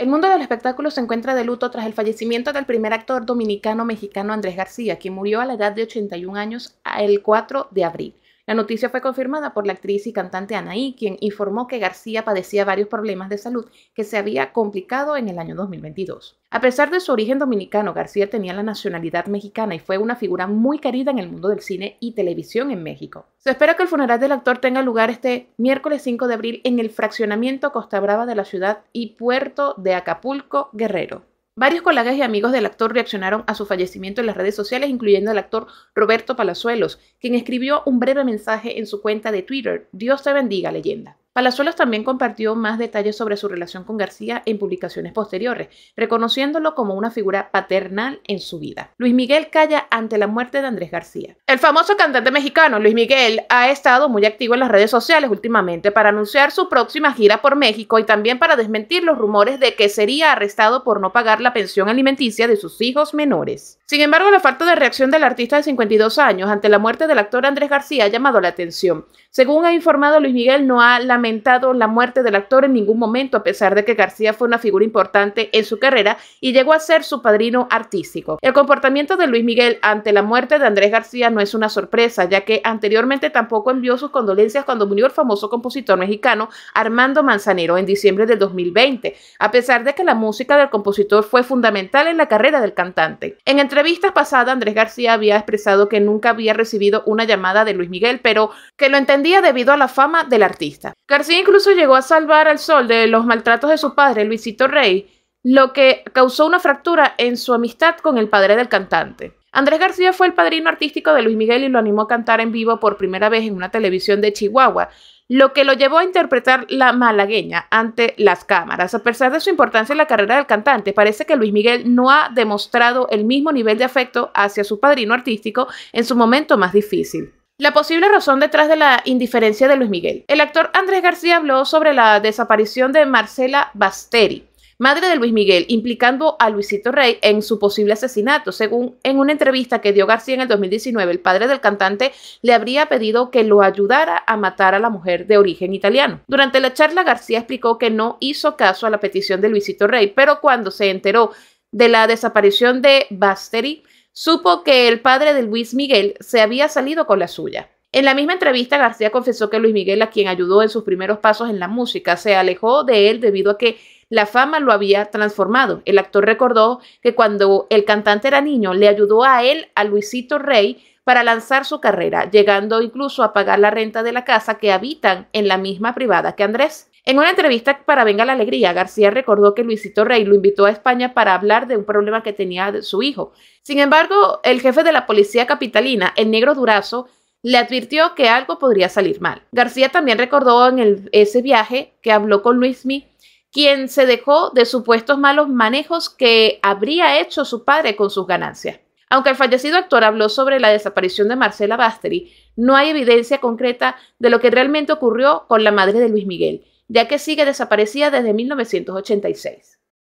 El mundo del espectáculo se encuentra de luto tras el fallecimiento del primer actor dominicano mexicano Andrés García, que murió a la edad de 81 años el 4 de abril. La noticia fue confirmada por la actriz y cantante Anaí, quien informó que García padecía varios problemas de salud que se había complicado en el año 2022. A pesar de su origen dominicano, García tenía la nacionalidad mexicana y fue una figura muy querida en el mundo del cine y televisión en México. Se espera que el funeral del actor tenga lugar este miércoles 5 de abril en el fraccionamiento Costa Brava de la ciudad y puerto de Acapulco, Guerrero. Varios colegas y amigos del actor reaccionaron a su fallecimiento en las redes sociales, incluyendo al actor Roberto Palazuelos, quien escribió un breve mensaje en su cuenta de Twitter. Dios te bendiga, leyenda. Palazuelos también compartió más detalles sobre su relación con García en publicaciones posteriores, reconociéndolo como una figura paternal en su vida. Luis Miguel calla ante la muerte de Andrés García. El famoso cantante mexicano Luis Miguel ha estado muy activo en las redes sociales últimamente para anunciar su próxima gira por México y también para desmentir los rumores de que sería arrestado por no pagar la pensión alimenticia de sus hijos menores. Sin embargo, la falta de reacción del artista de 52 años ante la muerte del actor Andrés García ha llamado la atención. Según ha informado Luis Miguel, no ha lamentado la muerte del actor en ningún momento, a pesar de que García fue una figura importante en su carrera y llegó a ser su padrino artístico. El comportamiento de Luis Miguel ante la muerte de Andrés García no es una sorpresa, ya que anteriormente tampoco envió sus condolencias cuando murió el famoso compositor mexicano Armando Manzanero en diciembre del 2020, a pesar de que la música del compositor fue fundamental en la carrera del cantante. En entrevistas pasadas, Andrés García había expresado que nunca había recibido una llamada de Luis Miguel, pero que lo entendía debido a la fama del artista. García incluso llegó a salvar al sol de los maltratos de su padre, Luisito Rey, lo que causó una fractura en su amistad con el padre del cantante. Andrés García fue el padrino artístico de Luis Miguel y lo animó a cantar en vivo por primera vez en una televisión de Chihuahua, lo que lo llevó a interpretar la malagueña ante las cámaras. A pesar de su importancia en la carrera del cantante, parece que Luis Miguel no ha demostrado el mismo nivel de afecto hacia su padrino artístico en su momento más difícil. La posible razón detrás de la indiferencia de Luis Miguel. El actor Andrés García habló sobre la desaparición de Marcela Basteri, madre de Luis Miguel, implicando a Luisito Rey en su posible asesinato. Según en una entrevista que dio García en el 2019, el padre del cantante le habría pedido que lo ayudara a matar a la mujer de origen italiano. Durante la charla, García explicó que no hizo caso a la petición de Luisito Rey, pero cuando se enteró de la desaparición de Basteri, supo que el padre de Luis Miguel se había salido con la suya. En la misma entrevista, García confesó que Luis Miguel, a quien ayudó en sus primeros pasos en la música, se alejó de él debido a que la fama lo había transformado. El actor recordó que cuando el cantante era niño, le ayudó a él, a Luisito Rey, para lanzar su carrera, llegando incluso a pagar la renta de la casa que habitan en la misma privada que Andrés. En una entrevista para Venga la Alegría, García recordó que Luisito Rey lo invitó a España para hablar de un problema que tenía su hijo. Sin embargo, el jefe de la policía capitalina, el negro Durazo, le advirtió que algo podría salir mal. García también recordó en ese viaje que habló con Luis Luismi, quien se dejó de supuestos malos manejos que habría hecho su padre con sus ganancias. Aunque el fallecido actor habló sobre la desaparición de Marcela Basteri, no hay evidencia concreta de lo que realmente ocurrió con la madre de Luis Miguel, ya que sigue desaparecida desde 1986.